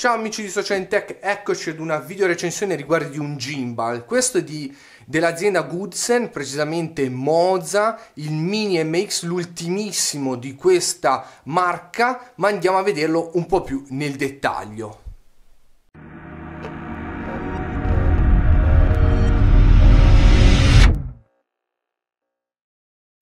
Ciao amici di Social Socialintech, eccoci ad una video recensione riguardo di un gimbal. Questo è di, dell'azienda Goodsen, precisamente Moza, il Mini MX, l'ultimissimo di questa marca, ma andiamo a vederlo un po' più nel dettaglio.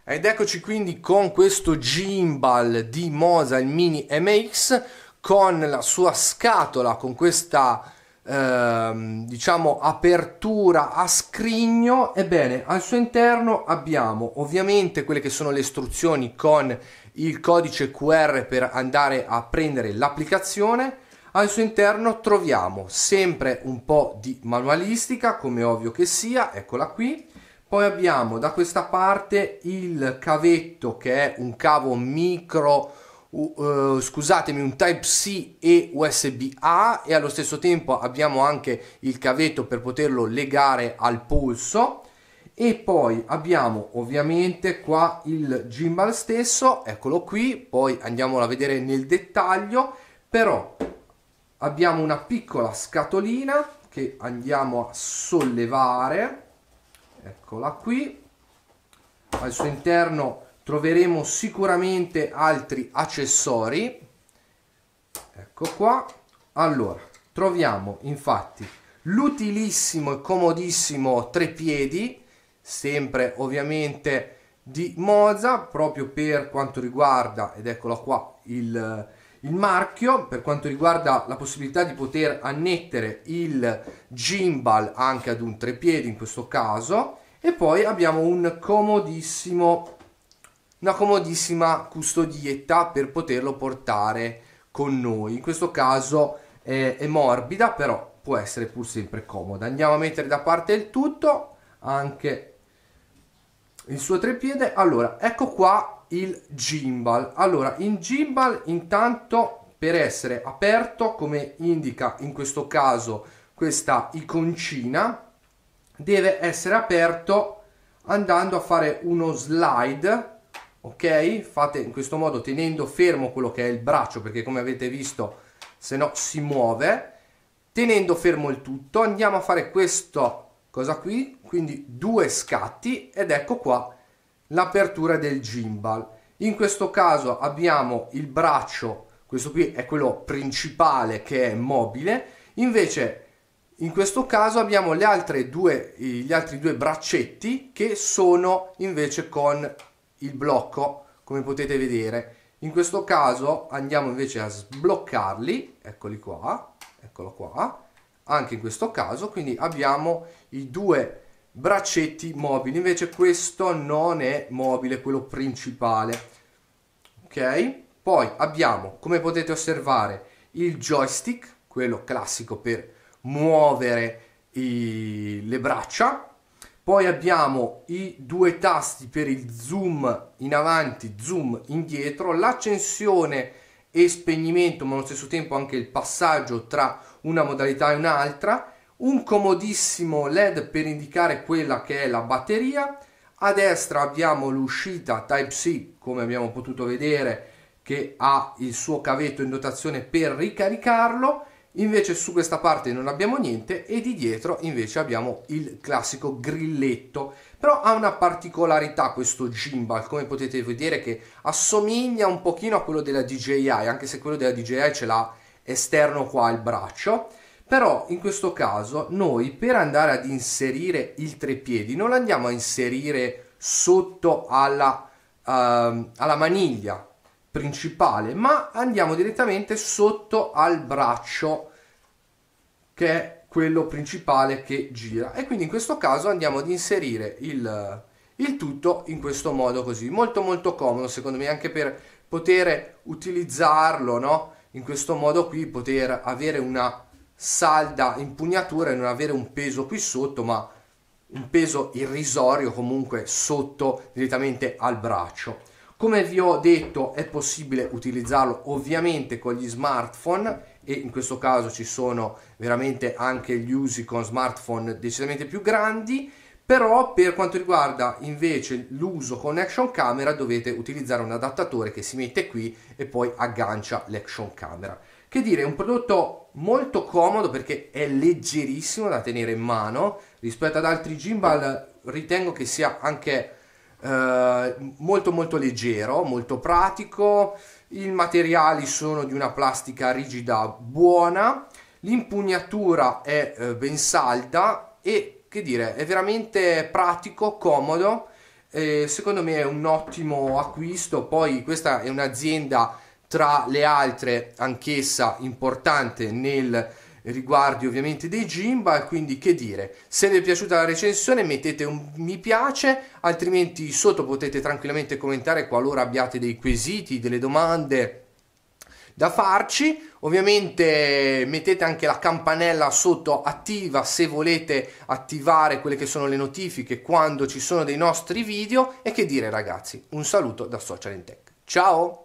Ed eccoci quindi con questo gimbal di Moza, il Mini MX con la sua scatola, con questa ehm, diciamo apertura a scrigno, ebbene al suo interno abbiamo ovviamente quelle che sono le istruzioni con il codice QR per andare a prendere l'applicazione. Al suo interno troviamo sempre un po' di manualistica, come ovvio che sia, eccola qui. Poi abbiamo da questa parte il cavetto che è un cavo micro uh, scusatemi, un Type-C e USB-A e allo stesso tempo abbiamo anche il cavetto per poterlo legare al polso e poi abbiamo ovviamente qua il gimbal stesso, eccolo qui, poi andiamolo a vedere nel dettaglio, però abbiamo una piccola scatolina che andiamo a sollevare, eccola qui, al suo interno troveremo sicuramente altri accessori ecco qua allora troviamo infatti l'utilissimo e comodissimo treppiedi sempre ovviamente di Moza proprio per quanto riguarda ed eccolo qua il, il marchio per quanto riguarda la possibilità di poter annettere il gimbal anche ad un treppiedi in questo caso e poi abbiamo un comodissimo una comodissima custodietta per poterlo portare con noi. In questo caso è, è morbida, però può essere pur sempre comoda. Andiamo a mettere da parte il tutto, anche il suo treppiede. Allora, ecco qua il gimbal. Allora, in gimbal intanto per essere aperto, come indica in questo caso questa iconcina, deve essere aperto andando a fare uno slide ok? Fate in questo modo tenendo fermo quello che è il braccio perché come avete visto se no si muove. Tenendo fermo il tutto andiamo a fare questa cosa qui, quindi due scatti ed ecco qua l'apertura del gimbal. In questo caso abbiamo il braccio, questo qui è quello principale che è mobile, invece in questo caso abbiamo le altre due, gli altri due braccetti che sono invece con il blocco come potete vedere in questo caso andiamo invece a sbloccarli eccoli qua eccolo qua anche in questo caso quindi abbiamo i due braccetti mobili invece questo non è mobile quello principale ok poi abbiamo come potete osservare il joystick quello classico per muovere i, le braccia poi abbiamo i due tasti per il zoom in avanti, zoom indietro, l'accensione e spegnimento, ma allo stesso tempo anche il passaggio tra una modalità e un'altra, un comodissimo LED per indicare quella che è la batteria. A destra abbiamo l'uscita Type-C, come abbiamo potuto vedere, che ha il suo cavetto in dotazione per ricaricarlo invece su questa parte non abbiamo niente e di dietro invece abbiamo il classico grilletto però ha una particolarità questo gimbal come potete vedere che assomiglia un pochino a quello della DJI anche se quello della DJI ce l'ha esterno qua al braccio però in questo caso noi per andare ad inserire il trepiedi non andiamo a inserire sotto alla, uh, alla maniglia principale, ma andiamo direttamente sotto al braccio che è quello principale che gira e quindi in questo caso andiamo ad inserire il, il tutto in questo modo così, molto molto comodo secondo me anche per poter utilizzarlo no? in questo modo qui, poter avere una salda impugnatura e non avere un peso qui sotto ma un peso irrisorio comunque sotto direttamente al braccio. Come vi ho detto è possibile utilizzarlo ovviamente con gli smartphone e in questo caso ci sono veramente anche gli usi con smartphone decisamente più grandi però per quanto riguarda invece l'uso con action camera dovete utilizzare un adattatore che si mette qui e poi aggancia l'action camera che dire è un prodotto molto comodo perché è leggerissimo da tenere in mano rispetto ad altri gimbal ritengo che sia anche eh, molto molto leggero, molto pratico, i materiali sono di una plastica rigida buona, l'impugnatura è eh, ben salda e che dire, è veramente pratico, comodo, eh, secondo me è un ottimo acquisto, poi questa è un'azienda tra le altre anch'essa importante nel riguardi ovviamente dei gimbal, quindi che dire, se vi è piaciuta la recensione mettete un mi piace, altrimenti sotto potete tranquillamente commentare qualora abbiate dei quesiti, delle domande da farci, ovviamente mettete anche la campanella sotto attiva se volete attivare quelle che sono le notifiche quando ci sono dei nostri video e che dire ragazzi, un saluto da Social in Tech, ciao!